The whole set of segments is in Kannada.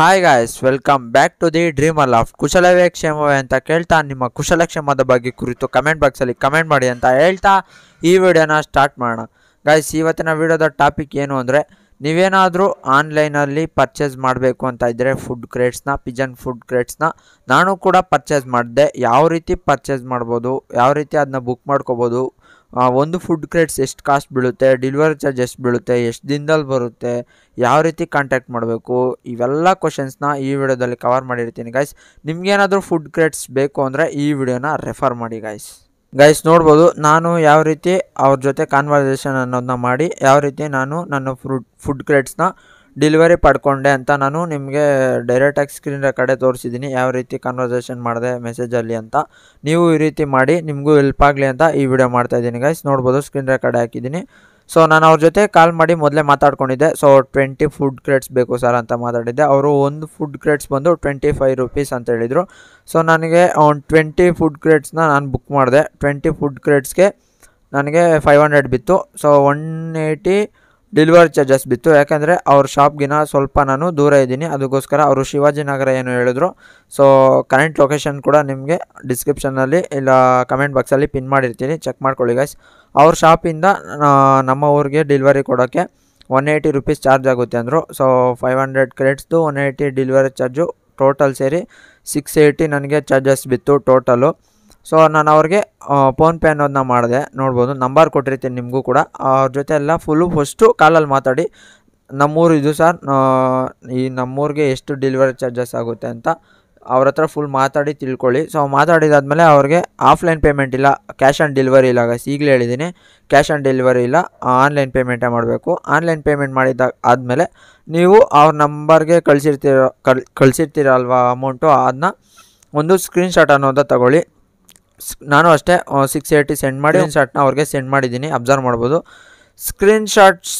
hi guys welcome back to the dream aloft ಕುಶಲವೇ ಕ್ಷೇಮವೇ ಅಂತ ಕೇಳ್ತಾ ನಿಮ್ಮ ಕುಶಲಕ್ಷೇಮದ ಬಗ್ಗೆ ಕುರಿತು ಕಮೆಂಟ್ ಬಾಕ್ಸಲ್ಲಿ ಕಮೆಂಟ್ ಮಾಡಿ ಅಂತ ಹೇಳ್ತಾ ಈ ವಿಡಿಯೋನ ಸ್ಟಾರ್ಟ್ ಮಾಡೋಣ ಗಾಯ್ಸ್ ಇವತ್ತಿನ ವಿಡಿಯೋದ ಟಾಪಿಕ್ ಏನು ಅಂದರೆ ನೀವೇನಾದರೂ ಆನ್ಲೈನಲ್ಲಿ ಪರ್ಚೇಸ್ ಮಾಡಬೇಕು ಅಂತ ಇದ್ದರೆ ಫುಡ್ ಕ್ರೇಟ್ಸ್ನ ಪಿಜನ್ ಫುಡ್ ಕ್ರೇಟ್ಸ್ನ ನಾನು ಕೂಡ ಪರ್ಚೇಸ್ ಮಾಡಿದೆ ಯಾವ ರೀತಿ ಪರ್ಚೇಸ್ ಮಾಡ್ಬೋದು ಯಾವ ರೀತಿ ಅದನ್ನ ಬುಕ್ ಮಾಡ್ಕೋಬೋದು ಒಂದು ಫುಡ್ ಕ್ರೇಟ್ಸ್ ಎಷ್ಟು ಕಾಸ್ಟ್ ಬೀಳುತ್ತೆ ಡೆಲಿವರಿ ಚಾರ್ಜ್ ಎಷ್ಟು ಬೀಳುತ್ತೆ ಎಷ್ಟು ದಿನದಲ್ಲಿ ಬರುತ್ತೆ ಯಾವ ರೀತಿ ಕಾಂಟ್ಯಾಕ್ಟ್ ಮಾಡಬೇಕು ಇವೆಲ್ಲ ಕ್ವಶನ್ಸ್ನ ಈ ವಿಡಿಯೋದಲ್ಲಿ ಕವರ್ ಮಾಡಿರ್ತೀನಿ ಗೈಸ್ ನಿಮ್ಗೇನಾದರೂ ಫುಡ್ ಕ್ರೇಟ್ಸ್ ಬೇಕು ಅಂದರೆ ಈ ವಿಡಿಯೋನ ರೆಫರ್ ಮಾಡಿ ಗೈಸ್ ಗೈಸ್ ನೋಡ್ಬೋದು ನಾನು ಯಾವ ರೀತಿ ಅವ್ರ ಜೊತೆ ಕಾನ್ವರ್ಸೇಷನ್ ಅನ್ನೋದನ್ನ ಮಾಡಿ ಯಾವ ರೀತಿ ನಾನು ನನ್ನ ಫುಡ್ ಫುಡ್ ಕ್ರೇಟ್ಸ್ನ ಡಿಲಿವರಿ ಪಡ್ಕೊಂಡೆ ಅಂತ ನಾನು ನಿಮಗೆ ಡೈರೆಕ್ಟಾಗಿ ಸ್ಕ್ರೀನ್ ಕಡೆ ತೋರಿಸಿದ್ದೀನಿ ಯಾವ ರೀತಿ ಕನ್ವರ್ಸೇಷನ್ ಮಾಡಿದೆ ಮೆಸೇಜಲ್ಲಿ ಅಂತ ನೀವು ಈ ರೀತಿ ಮಾಡಿ ನಿಮಗೂ ಹೆಲ್ಪ್ ಆಗಲಿ ಅಂತ ಈ ವಿಡಿಯೋ ಮಾಡ್ತಾಯಿದ್ದೀನಿ ಗೈಸ್ ನೋಡ್ಬೋದು ಸ್ಕ್ರೀನ್ ಕಡೆ ಹಾಕಿದ್ದೀನಿ ಸೊ ನಾನು ಅವ್ರ ಜೊತೆ ಕಾಲ್ ಮಾಡಿ ಮೊದಲೇ ಮಾತಾಡ್ಕೊಂಡಿದ್ದೆ ಸೊ ಟ್ವೆಂಟಿ ಫುಡ್ ಕ್ರೇಟ್ಸ್ ಬೇಕು ಸರ್ ಅಂತ ಮಾತಾಡಿದ್ದೆ ಅವರು ಒಂದು ಫುಡ್ ಕ್ರೇಟ್ಸ್ ಬಂದು ಟ್ವೆಂಟಿ ಫೈವ್ ರುಪೀಸ್ ಅಂತ ಹೇಳಿದರು ಸೊ ನನಗೆ ಒಂದು ಟ್ವೆಂಟಿ ಫುಡ್ ಕ್ರೇಟ್ಸ್ನ ನಾನು ಬುಕ್ ಮಾಡಿದೆ ಟ್ವೆಂಟಿ ಫುಡ್ ಕ್ರೇಟ್ಸ್ಗೆ ನನಗೆ ಫೈವ್ ಹಂಡ್ರೆಡ್ ಬಿತ್ತು so one eighty delivery charges ಬಿತ್ತು ಯಾಕಂದರೆ ಅವ್ರ ಶಾಪ್ಗಿನ ಸ್ವಲ್ಪ ನಾನು ದೂರ ಇದ್ದೀನಿ ಅದಕ್ಕೋಸ್ಕರ ಅವರು ಶಿವಾಜಿನಗರ ಏನು ಹೇಳಿದ್ರು ಸೊ ಕರೆಂಟ್ ಲೊಕೇಶನ್ ಕೂಡ ನಿಮಗೆ ಡಿಸ್ಕ್ರಿಪ್ಷನಲ್ಲಿ ಇಲ್ಲ ಕಮೆಂಟ್ ಬಾಕ್ಸಲ್ಲಿ ಪಿನ್ ಮಾಡಿರ್ತೀನಿ ಚೆಕ್ ಮಾಡ್ಕೊಳ್ಳಿ ಗೈಸ್ ಅವ್ರ ಶಾಪಿಂದ ನಮ್ಮ ಊರಿಗೆ ಡೆಲಿವರಿ ಕೊಡೋಕ್ಕೆ ಒನ್ ಏಯ್ಟಿ ರುಪೀಸ್ ಚಾರ್ಜ್ ಆಗುತ್ತೆ ಅಂದರು ಸೊ ಫೈವ್ ಹಂಡ್ರೆಡ್ ಕ್ರೆಡಿಟ್ಸ್ದು one eighty delivery charge total ಸೇರಿ ಸಿಕ್ಸ್ ಏಯ್ಟಿ ನನಗೆ ಚಾರ್ಜಸ್ ಬಿತ್ತು ಟೋಟಲು ಸೊ ನಾನು ಅವ್ರಿಗೆ ಫೋನ್ಪೇ ಅನ್ನೋದನ್ನ ಮಾಡಿದೆ ನೋಡ್ಬೋದು ನಂಬರ್ ಕೊಟ್ಟಿರ್ತೀನಿ ನಿಮಗೂ ಕೂಡ ಅವ್ರ ಜೊತೆ ಎಲ್ಲ ಫುಲ್ಲು ಫಸ್ಟು ಕಾಲಲ್ಲಿ ಮಾತಾಡಿ ನಮ್ಮೂರು ಇದು ಸರ್ ಈ ನಮ್ಮೂರಿಗೆ ಎಷ್ಟು ಡೆಲಿವರಿ ಚಾರ್ಜಸ್ ಆಗುತ್ತೆ ಅಂತ ಅವ್ರ ಹತ್ರ ಫುಲ್ ಮಾತಾಡಿ ತಿಳ್ಕೊಳ್ಳಿ ಸೊ ಮಾತಾಡಿದಾದಮೇಲೆ ಅವ್ರಿಗೆ ಆಫ್ಲೈನ್ ಪೇಮೆಂಟ್ ಇಲ್ಲ ಕ್ಯಾಶ್ ಆನ್ ಡೆಲಿವರಿ ಇಲ್ಲ ಈಗಲೇ ಹೇಳಿದ್ದೀನಿ ಕ್ಯಾಶ್ ಆನ್ ಡೆಲಿವರಿ ಇಲ್ಲ ಆನ್ಲೈನ್ ಪೇಮೆಂಟೇ ಮಾಡಬೇಕು ಆನ್ಲೈನ್ ಪೇಮೆಂಟ್ ಮಾಡಿದ ಆದಮೇಲೆ ನೀವು ಅವ್ರ ನಂಬರ್ಗೆ ಕಳಿಸಿರ್ತೀರ ಕಳ್ ಕಳಿಸಿರ್ತೀರಲ್ವಾ ಅಮೌಂಟು ಅದನ್ನ ಒಂದು ಸ್ಕ್ರೀನ್ಶಾಟ್ ಅನ್ನೋದ ತಗೊಳ್ಳಿ ನಾನು ಅಷ್ಟೇ ಸಿಕ್ಸ್ ಏಯ್ಟಿ ಸೆಂಡ್ ಮಾಡಿ ಒಂದು ಶಾಟ್ನ ಅವ್ರಿಗೆ ಸೆಂಡ್ ಮಾಡಿದ್ದೀನಿ ಅಬ್ಸರ್ವ್ ಮಾಡ್ಬೋದು ಸ್ಕ್ರೀನ್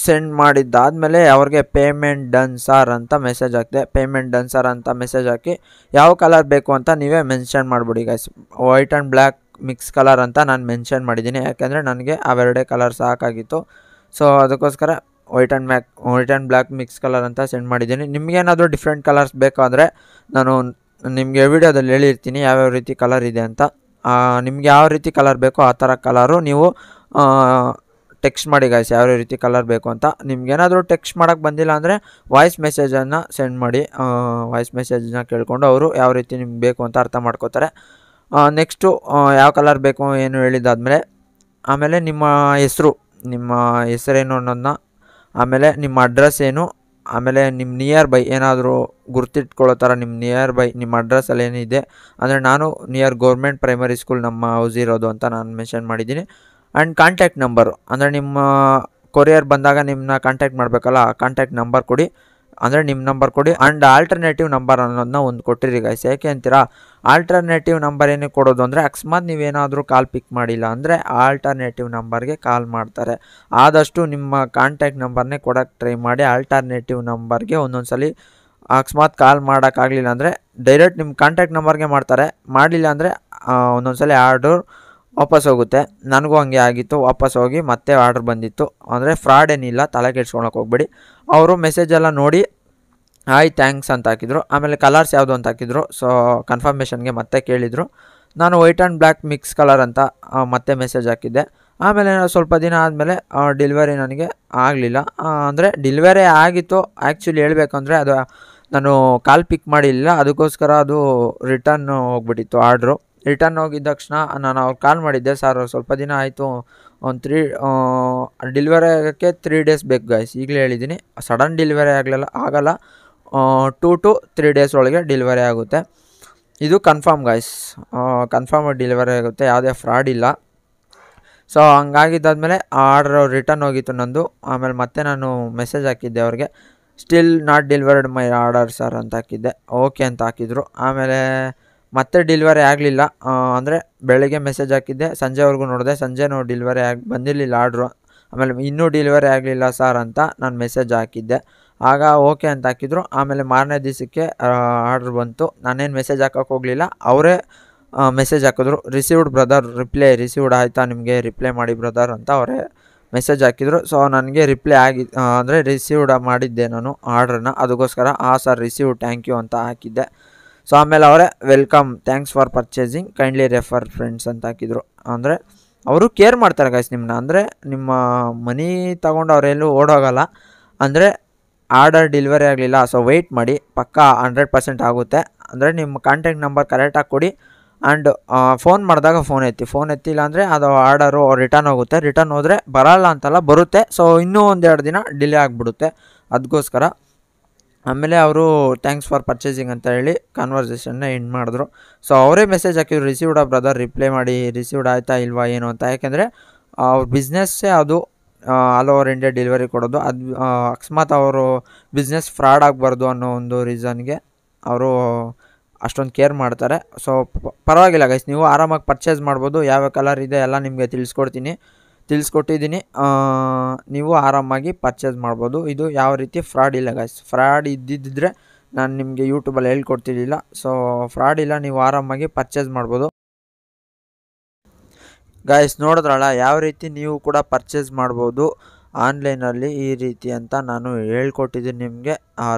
ಸೆಂಡ್ ಮಾಡಿದ್ದಾದಮೇಲೆ ಅವ್ರಿಗೆ ಪೇಮೆಂಟ್ ಡನ್ ಸರ್ ಅಂತ ಮೆಸೇಜ್ ಹಾಕಿದೆ ಪೇಮೆಂಟ್ ಡನ್ ಸರ್ ಅಂತ ಮೆಸೇಜ್ ಹಾಕಿ ಯಾವ ಕಲರ್ ಬೇಕು ಅಂತ ನೀವೇ ಮೆನ್ಷನ್ ಮಾಡಿಬಿಡಿ guys white and black mix colour ಅಂತ ನಾನು ಮೆನ್ಷನ್ ಮಾಡಿದ್ದೀನಿ ಯಾಕೆಂದರೆ ನನಗೆ ಅವೆರಡೇ ಕಲರ್ ಸಾಕಾಗಿತ್ತು ಸೊ ಅದಕ್ಕೋಸ್ಕರ white and mac white and black mix colour ಅಂತ ಸೆಂಡ್ ಮಾಡಿದ್ದೀನಿ ನಿಮಗೇನಾದರೂ ಡಿಫ್ರೆಂಟ್ ಕಲರ್ಸ್ ಬೇಕಾದರೆ ನಾನು ನಿಮಗೆ ವಿಡಿಯೋದಲ್ಲಿ ಹೇಳಿರ್ತೀನಿ ಯಾವ್ಯಾವ ರೀತಿ ಕಲರ್ ಇದೆ ಅಂತ ನಿಮ್ಗೆ ಯಾವ ರೀತಿ ಕಲರ್ ಬೇಕೋ ಆ ಥರ ಕಲರು ನೀವು ಟೆಕ್ಸ್ಟ್ ಮಾಡಿ ಗಾಯ್ಸ್ ಯಾವ ರೀತಿ ಕಲರ್ ಬೇಕು ಅಂತ ನಿಮ್ಗೇನಾದರೂ ಟೆಕ್ಸ್ಟ್ ಮಾಡೋಕ್ಕೆ ಬಂದಿಲ್ಲ ಅಂದರೆ ವಾಯ್ಸ್ ಮೆಸೇಜನ್ನು ಸೆಂಡ್ ಮಾಡಿ ವಾಯ್ಸ್ ಮೆಸೇಜನ್ನ ಕೇಳಿಕೊಂಡು ಅವರು ಯಾವ ರೀತಿ ನಿಮ್ಗೆ ಬೇಕು ಅಂತ ಅರ್ಥ ಮಾಡ್ಕೋತಾರೆ ನೆಕ್ಸ್ಟು ಯಾವ ಕಲರ್ ಬೇಕು ಏನು ಹೇಳಿದ್ದಾದಮೇಲೆ ಆಮೇಲೆ ನಿಮ್ಮ ಹೆಸರು ನಿಮ್ಮ ಹೆಸರೇನು ಅನ್ನೋದನ್ನ ಆಮೇಲೆ ನಿಮ್ಮ ಅಡ್ರೆಸ್ ಏನು ಆಮೇಲೆ ನಿಮ್ಮ ನಿಯರ್ ಬೈ ಏನಾದರೂ ಗುರ್ತಿಟ್ಕೊಳ್ಳೋ ಥರ ನಿಮ್ಮ ನಿಯರ್ ಬೈ ನಿಮ್ಮ ಅಡ್ರೆಸ್ಸಲ್ಲಿ ಏನಿದೆ ಅಂದರೆ ನಾನು ನಿಯರ್ ಗೌರ್ಮೆಂಟ್ ಪ್ರೈಮರಿ ಸ್ಕೂಲ್ ನಮ್ಮ ಹೌಸ್ ಇರೋದು ಅಂತ ನಾನು ಮೆನ್ಷನ್ ಮಾಡಿದ್ದೀನಿ ಆ್ಯಂಡ್ ಕಾಂಟ್ಯಾಕ್ಟ್ ನಂಬರು ಅಂದರೆ ನಿಮ್ಮ ಕೊರಿಯರ್ ಬಂದಾಗ ನಿಮ್ಮನ್ನ ಕಾಂಟ್ಯಾಕ್ಟ್ ಮಾಡಬೇಕಲ್ಲ ಆ ಕಾಂಟ್ಯಾಕ್ಟ್ ನಂಬರ್ ಕೊಡಿ ಅಂದರೆ ನಿಮ್ಮ ನಂಬರ್ ಕೊಡಿ ಆ್ಯಂಡ್ ಆಲ್ಟರ್ನೇಟಿವ್ ನಂಬರ್ ಅನ್ನೋದನ್ನ ಒಂದು ಕೊಟ್ಟಿರಿ ಗೈಸ್ ಯಾಕೆ ಅಂತೀರಾ ಆಲ್ಟರ್ನೇಟಿವ್ ನಂಬರ್ ಏನು ಕೊಡೋದು ಅಂದರೆ ಅಕಸ್ಮಾತ್ ನೀವೇನಾದರೂ ಕಾಲ್ ಪಿಕ್ ಮಾಡಿಲ್ಲ ಅಂದರೆ ಆಲ್ಟರ್ನೇಟಿವ್ ನಂಬರ್ಗೆ ಕಾಲ್ ಮಾಡ್ತಾರೆ ಆದಷ್ಟು ನಿಮ್ಮ ಕಾಂಟ್ಯಾಕ್ಟ್ ನಂಬರ್ನೇ ಕೊಡೋಕ್ಕೆ ಟ್ರೈ ಮಾಡಿ ಆಲ್ಟರ್ನೇಟಿವ್ ನಂಬರ್ಗೆ ಒಂದೊಂದು ಸಲ ಅಕಸ್ಮಾತ್ ಕಾಲ್ ಮಾಡೋಕ್ಕಾಗಲಿಲ್ಲ ಅಂದರೆ ಡೈರೆಕ್ಟ್ ನಿಮ್ಮ ಕಾಂಟ್ಯಾಕ್ಟ್ ನಂಬರ್ಗೆ ಮಾಡ್ತಾರೆ ಮಾಡಲಿಲ್ಲ ಅಂದರೆ ಒಂದೊಂದ್ಸಲ ಆರ್ಡರ್ ವಾಪಸ್ ಹೋಗುತ್ತೆ ನನಗೂ ಹಂಗೆ ಆಗಿತ್ತು ವಾಪಸ್ ಹೋಗಿ ಮತ್ತೆ ಆರ್ಡರ್ ಬಂದಿತ್ತು ಅಂದರೆ ಫ್ರಾಡ್ ಏನಿಲ್ಲ ತಲೆ ಕೆಡ್ಸ್ಕೊಳಕ್ಕೆ ಹೋಗ್ಬೇಡಿ ಅವರು ಮೆಸೇಜ್ ಎಲ್ಲ ನೋಡಿ ಹಾಯ್ ಥ್ಯಾಂಕ್ಸ್ ಅಂತ ಹಾಕಿದ್ರು ಆಮೇಲೆ ಕಲರ್ಸ್ ಯಾವುದು ಅಂತ ಹಾಕಿದ್ರು ಸೊ ಕನ್ಫರ್ಮೇಷನ್ಗೆ ಮತ್ತೆ ಕೇಳಿದರು ನಾನು white and black mix colour ಅಂತ ಮತ್ತೆ ಮೆಸೇಜ್ ಹಾಕಿದ್ದೆ ಆಮೇಲೆ ಸ್ವಲ್ಪ ದಿನ ಆದಮೇಲೆ ಡೆಲಿವರಿ ನನಗೆ ಆಗಲಿಲ್ಲ ಅಂದರೆ ಡಿಲ್ವರಿ ಆಗಿತ್ತು ಆ್ಯಕ್ಚುಲಿ ಹೇಳಬೇಕಂದ್ರೆ ಅದು ನಾನು ಕಾಲ್ ಪಿಕ್ ಮಾಡಿಲ್ಲ ಅದಕ್ಕೋಸ್ಕರ ಅದು ರಿಟರ್ನ್ ಹೋಗ್ಬಿಟ್ಟಿತ್ತು ಆರ್ಡ್ರು ರಿಟರ್ನ್ ಹೋಗಿದ್ದ ತಕ್ಷಣ ನಾನು ಅವ್ರು ಕಾಲ್ ಮಾಡಿದ್ದೆ ಸರ್ ಸ್ವಲ್ಪ ದಿನ ಆಯಿತು ಒಂದು ತ್ರೀ ಡೆಲಿವರಿ ಆಗೋಕ್ಕೆ ತ್ರೀ ಡೇಸ್ ಬೇಕು ಗಾಯ್ಸ್ ಈಗಲೇ ಹೇಳಿದ್ದೀನಿ ಸಡನ್ ಡೆಲಿವರಿ ಆಗಲಿಲ್ಲ ಆಗಲ್ಲ ಟೂ ಟು ತ್ರೀ ಡೇಸ್ ಒಳಗೆ ಡೆಲಿವರಿ ಆಗುತ್ತೆ ಇದು ಕನ್ಫರ್ಮ್ ಗಾಯ್ಸ್ ಕನ್ಫರ್ಮ್ ಡೆಲಿವರಿ ಆಗುತ್ತೆ ಯಾವುದೇ ಫ್ರಾಡ್ ಇಲ್ಲ ಸೊ ಹಂಗಾಗಿದ್ದಾದಮೇಲೆ ಆರ್ಡ್ರ್ ರಿಟರ್ನ್ ಹೋಗಿತ್ತು ನಂದು ಆಮೇಲೆ ಮತ್ತೆ ನಾನು ಮೆಸೇಜ್ ಹಾಕಿದ್ದೆ ಅವ್ರಿಗೆ still not delivered my order sir ಅಂತ ಹಾಕಿದ್ದೆ ಓಕೆ ಅಂತ ಹಾಕಿದರು ಆಮೇಲೆ ಮತ್ತೆ ಡಿಲ್ವರಿ ಆಗಲಿಲ್ಲ ಅಂದರೆ ಬೆಳಗ್ಗೆ ಮೆಸೇಜ್ ಹಾಕಿದ್ದೆ ಸಂಜೆವರೆಗೂ ನೋಡಿದೆ ಸಂಜೆನೂ ಡಿಲ್ವರಿ ಆಗಿ ಬಂದಿರಲಿಲ್ಲ ಆರ್ಡ್ರು ಆಮೇಲೆ ಇನ್ನೂ ಡಿಲಿವರಿ ಆಗಲಿಲ್ಲ ಸರ್ ಅಂತ ನಾನು ಮೆಸೇಜ್ ಹಾಕಿದ್ದೆ ಆಗ ಓಕೆ ಅಂತ ಹಾಕಿದ್ರು ಆಮೇಲೆ ಮಾರನೇ ದಿವಸಕ್ಕೆ ಆರ್ಡ್ರ್ ಬಂತು ನಾನೇನು ಮೆಸೇಜ್ ಹಾಕೋಕೆ ಹೋಗಲಿಲ್ಲ ಅವರೇ ಮೆಸೇಜ್ ಹಾಕಿದ್ರು ರಿಸೀವ್ಡ್ ಬ್ರದರ್ ರಿಪ್ಲೈ ರಿಸೀವ್ಡ್ ಆಯಿತಾ ನಿಮಗೆ ರಿಪ್ಲೈ ಮಾಡಿ ಬ್ರದರ್ ಅಂತ ಅವರೇ ಮೆಸೇಜ್ ಹಾಕಿದ್ರು ಸೊ ನನಗೆ ರಿಪ್ಲೈ ಆಗಿ ಅಂದರೆ ರಿಸೀವ್ಡ್ ಮಾಡಿದ್ದೆ ನಾನು ಆರ್ಡ್ರನ್ನ ಅದಕ್ಕೋಸ್ಕರ ಆ ಸರ್ ರಿಸೀವ್ ಥ್ಯಾಂಕ್ ಯು ಅಂತ ಹಾಕಿದ್ದೆ ಸೊ ಆಮೇಲೆ ಅವರೇ welcome thanks for purchasing kindly refer friends ಅಂತ ಹಾಕಿದರು ಅಂದರೆ ಅವರು ಕೇರ್ ಮಾಡ್ತಾರೆ ಗೈಸ್ ನಿಮ್ಮನ್ನ ಅಂದರೆ ನಿಮ್ಮ ಮನಿ ತಗೊಂಡು ಅವರೆಲ್ಲೂ ಓಡೋಗಲ್ಲ ಅಂದರೆ ಆರ್ಡರ್ ಡೆಲಿವರಿ ಆಗಲಿಲ್ಲ ಸೊ ವೆಯ್ಟ್ ಮಾಡಿ ಪಕ್ಕಾ ಹಂಡ್ರೆಡ್ ಪರ್ಸೆಂಟ್ ಆಗುತ್ತೆ ಅಂದರೆ ನಿಮ್ಮ ಕಾಂಟ್ಯಾಕ್ಟ್ ನಂಬರ್ ಕರೆಕ್ಟಾಗಿ ಕೊಡಿ ಆ್ಯಂಡ್ ಫೋನ್ ಮಾಡಿದಾಗ ಫೋನ್ ಎತ್ತಿ ಫೋನ್ ಎತ್ತಿಲ್ಲ ಅಂದರೆ ಅದು ಆರ್ಡರು ರಿಟರ್ನ್ ಹೋಗುತ್ತೆ ರಿಟರ್ನ್ ಹೋದರೆ ಬರಲ್ಲ ಅಂತಲ್ಲ ಬರುತ್ತೆ ಸೊ ಇನ್ನೂ ಒಂದೆರಡು ದಿನ ಡಿಲೇ ಆಗಿಬಿಡುತ್ತೆ ಅದಕ್ಕೋಸ್ಕರ ಆಮೇಲೆ ಅವರು ಥ್ಯಾಂಕ್ಸ್ ಫಾರ್ ಪರ್ಚೇಸಿಂಗ್ ಅಂತ ಹೇಳಿ ಕನ್ವರ್ಸೇಷನ್ನ ಎಂಡ್ ಮಾಡಿದ್ರು ಸೊ ಅವರೇ ಮೆಸೇಜ್ ಹಾಕಿದ್ರು ರಿಸೀವ್ಡ್ ಆ ಬ್ರದರ್ ರಿಪ್ಲೈ ಮಾಡಿ ರಿಸೀವ್ಡ್ ಆಯಿತಾ ಇಲ್ವಾ ಏನು ಅಂತ ಯಾಕೆಂದರೆ ಅವ್ರ ಬಿಸ್ನೆಸ್ಸೇ ಅದು ಆಲ್ ಓವರ್ ಇಂಡಿಯಾ ಡೆಲಿವರಿ ಕೊಡೋದು ಅದು ಅಕಸ್ಮಾತ್ ಅವರು ಬಿಸ್ನೆಸ್ ಫ್ರಾಡ್ ಆಗಬಾರ್ದು ಅನ್ನೋ ಒಂದು ರೀಸನ್ಗೆ ಅವರು ಅಷ್ಟೊಂದು ಕೇರ್ ಮಾಡ್ತಾರೆ ಸೊ ಪರವಾಗಿಲ್ಲ ಗೈಸ್ ನೀವು ಆರಾಮಾಗಿ ಪರ್ಚೇಸ್ ಮಾಡ್ಬೋದು ಯಾವ ಕಲರ್ ಇದೆ ಎಲ್ಲ ನಿಮಗೆ ತಿಳಿಸ್ಕೊಡ್ತೀನಿ ತಿಳಿಸ್ಕೊಟ್ಟಿದ್ದೀನಿ ನೀವು ಆರಾಮಾಗಿ ಪರ್ಚೇಸ್ ಮಾಡ್ಬೋದು ಇದು ಯಾವ ರೀತಿ ಫ್ರಾಡ್ ಇಲ್ಲ ಗೈಸ್ ಫ್ರಾಡ್ ಇದ್ದಿದ್ದರೆ ನಾನು ನಿಮಗೆ ಯೂಟ್ಯೂಬಲ್ಲಿ ಹೇಳ್ಕೊಡ್ತಿರ್ಲಿಲ್ಲ ಸೊ ಫ್ರಾಡ್ ಇಲ್ಲ ನೀವು ಆರಾಮಾಗಿ ಪರ್ಚೇಸ್ ಮಾಡ್ಬೋದು ಗಾಯ್ಸ್ ನೋಡಿದ್ರಲ್ಲ ಯಾವ ರೀತಿ ನೀವು ಕೂಡ ಪರ್ಚೇಸ್ ಮಾಡ್ಬೋದು ಆನ್ಲೈನಲ್ಲಿ ಈ ರೀತಿ ಅಂತ ನಾನು ಹೇಳ್ಕೊಟ್ಟಿದ್ದೀನಿ ನಿಮಗೆ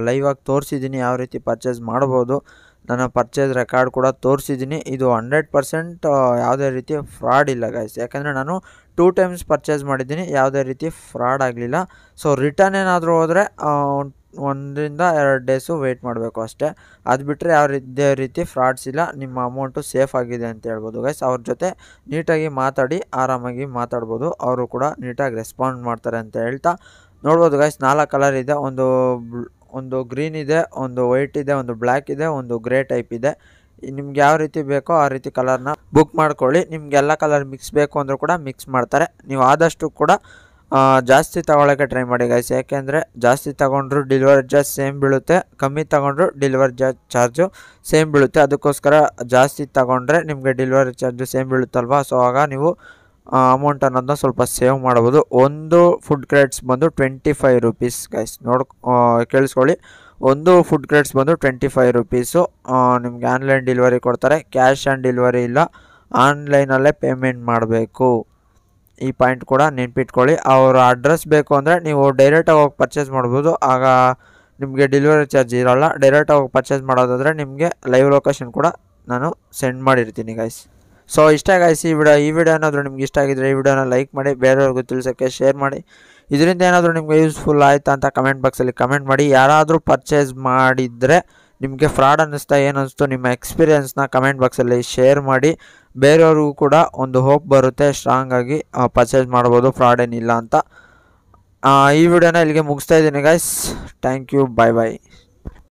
ಲೈವಾಗಿ ತೋರಿಸಿದ್ದೀನಿ ಯಾವ ರೀತಿ ಪರ್ಚೇಸ್ ಮಾಡ್ಬೋದು ನನ್ನ ಪರ್ಚೇಸ್ ರೆಕಾರ್ಡ್ ಕೂಡ ತೋರಿಸಿದ್ದೀನಿ ಇದು ಹಂಡ್ರೆಡ್ ಪರ್ಸೆಂಟ್ ಯಾವುದೇ ರೀತಿ ಫ್ರಾಡ್ ಇಲ್ಲ ಗಾಯ್ಸ್ ಯಾಕಂದರೆ ನಾನು ಟೂ ಟೈಮ್ಸ್ ಪರ್ಚೇಸ್ ಮಾಡಿದ್ದೀನಿ ಯಾವುದೇ ರೀತಿ ಫ್ರಾಡ್ ಆಗಲಿಲ್ಲ ಸೊ ರಿಟರ್ನ್ ಏನಾದರೂ ಹೋದರೆ ಒಂದರಿಂದ ಎರಡು ಡೇಸು ವೆಯ್ಟ್ ಮಾಡಬೇಕು ಅಷ್ಟೇ ಅದು ಬಿಟ್ಟರೆ ಯಾವ ರೀತಿ ರೀತಿ ಫ್ರಾಡ್ಸ್ ಇಲ್ಲ ನಿಮ್ಮ ಅಮೌಂಟು ಸೇಫ್ ಆಗಿದೆ ಅಂತ ಹೇಳ್ಬೋದು ಗೈಸ್ ಅವ್ರ ಜೊತೆ ನೀಟಾಗಿ ಮಾತಾಡಿ ಆರಾಮಾಗಿ ಮಾತಾಡ್ಬೋದು ಅವರು ಕೂಡ ನೀಟಾಗಿ ರೆಸ್ಪಾಂಡ್ ಮಾಡ್ತಾರೆ ಅಂತ ಹೇಳ್ತಾ ನೋಡ್ಬೋದು ಗೈಸ್ ನಾಲ್ಕು ಕಲರ್ ಇದೆ ಒಂದು ಒಂದು ಗ್ರೀನ್ ಇದೆ ಒಂದು ವೈಟ್ ಇದೆ ಒಂದು ಬ್ಲ್ಯಾಕ್ ಇದೆ ಒಂದು ಗ್ರೇ ಟೈಪ್ ಇದೆ ನಿಮ್ಗೆ ಯಾವ ರೀತಿ ಬೇಕೋ ಆ ರೀತಿ ಕಲರ್ನ ಬುಕ್ ಮಾಡ್ಕೊಳ್ಳಿ ನಿಮ್ಗೆಲ್ಲ ಕಲರ್ ಮಿಕ್ಸ್ ಬೇಕು ಅಂದರೂ ಕೂಡ ಮಿಕ್ಸ್ ಮಾಡ್ತಾರೆ ನೀವು ಆದಷ್ಟು ಕೂಡ ಜಾಸ್ತಿ ತಗೊಳಕ್ಕೆ ಟ್ರೈ ಮಾಡಿ ಗೈಸ್ ಯಾಕೆಂದರೆ ಜಾಸ್ತಿ ತಗೊಂಡ್ರು ಡೆಲಿವರಿ ಚಾರ್ಜ್ ಸೇಮ್ ಬೀಳುತ್ತೆ ಕಮ್ಮಿ ತಗೊಂಡ್ರು ಡೆಲಿವರಿ ಚಾರ್ಜ್ ಚಾರ್ಜು ಸೇಮ್ ಬೀಳುತ್ತೆ ಅದಕ್ಕೋಸ್ಕರ ಜಾಸ್ತಿ ತಗೊಂಡ್ರೆ ನಿಮಗೆ ಡೆಲಿವರಿ ಚಾರ್ಜು ಸೇಮ್ ಬೀಳುತ್ತಲ್ವ ಸೊ ಆಗ ನೀವು ಅಮೌಂಟ್ ಅನ್ನೋದನ್ನ ಸ್ವಲ್ಪ ಸೇವ್ ಮಾಡ್ಬೋದು ಒಂದು ಫುಡ್ ಕ್ರೆಡಿಟ್ಸ್ ಬಂದು ಟ್ವೆಂಟಿ ಫೈವ್ ರುಪೀಸ್ ಗೈಸ್ ನೋಡ್ ಕೇಳಿಸ್ಕೊಳ್ಳಿ ಒಂದು ಫುಡ್ ಕ್ರೆಡಿಟ್ಸ್ ಬಂದು ಟ್ವೆಂಟಿ ಫೈವ್ ರುಪೀಸು ನಿಮಗೆ ಆನ್ಲೈನ್ ಡಿಲ್ವರಿ ಕೊಡ್ತಾರೆ ಕ್ಯಾಶ್ ಆ್ಯಂಡ್ ಡೆಲಿವರಿ ಇಲ್ಲ ಆನ್ಲೈನಲ್ಲೇ ಪೇಮೆಂಟ್ ಮಾಡಬೇಕು ಈ ಪಾಯಿಂಟ್ ಕೂಡ ನೆನ್ಪಿಟ್ಕೊಳ್ಳಿ ಅವರ ಅಡ್ರೆಸ್ ಬೇಕು ಅಂದರೆ ನೀವು ಡೈರೆಕ್ಟಾಗಿ ಹೋಗಿ ಪರ್ಚೇಸ್ ಮಾಡ್ಬೋದು ಆಗ ನಿಮಗೆ ಡೆಲಿವರಿ ಚಾರ್ಜ್ ಇರೋಲ್ಲ ಡೈರೆಕ್ಟಾಗಿ ಹೋಗಿ ಪರ್ಚೇಸ್ ಮಾಡೋದಾದರೆ ನಿಮಗೆ ಲೈವ್ ಲೊಕೇಶನ್ ಕೂಡ ನಾನು ಸೆಂಡ್ ಮಾಡಿರ್ತೀನಿ ಗೈಸ್ ಸೊ ಇಷ್ಟ ಗೈಸ್ ಈ ವಿಡಿಯೋ ಈ ವಿಡಿಯೋ ಏನಾದರೂ ನಿಮ್ಗೆ ಇಷ್ಟ ಆಗಿದ್ರೆ ಈ ವಿಡಿಯೋನ ಲೈಕ್ ಮಾಡಿ ಬೇರೆಯವ್ರಿಗೂ ತಿಳಿಸೋಕ್ಕೆ ಶೇರ್ ಮಾಡಿ ಇದರಿಂದ ಏನಾದರೂ ನಿಮಗೆ ಯೂಸ್ಫುಲ್ ಆಯಿತಾ ಅಂತ ಕಮೆಂಟ್ ಬಾಕ್ಸಲ್ಲಿ ಕಮೆಂಟ್ ಮಾಡಿ ಯಾರಾದರೂ ಪರ್ಚೇಸ್ ಮಾಡಿದರೆ ನಿಮಗೆ ಫ್ರಾಡ್ ಅನ್ನಿಸ್ತಾ ಏನು ಅನ್ನಿಸ್ತು ನಿಮ್ಮ ಎಕ್ಸ್ಪೀರಿಯೆನ್ಸ್ನ ಕಮೆಂಟ್ ಬಾಕ್ಸಲ್ಲಿ ಶೇರ್ ಮಾಡಿ ಬೇರೆಯವ್ರಿಗೂ ಕೂಡ ಒಂದು ಹೋಪ್ ಬರುತ್ತೆ ಸ್ಟ್ರಾಂಗಾಗಿ ಪರ್ಚೇಸ್ ಮಾಡ್ಬೋದು ಫ್ರಾಡ್ ಏನಿಲ್ಲ ಅಂತ ಈ ವಿಡಿಯೋನ ಇಲ್ಲಿಗೆ ಮುಗಿಸ್ತಾ ಇದ್ದೀನಿ guys thank you bye bye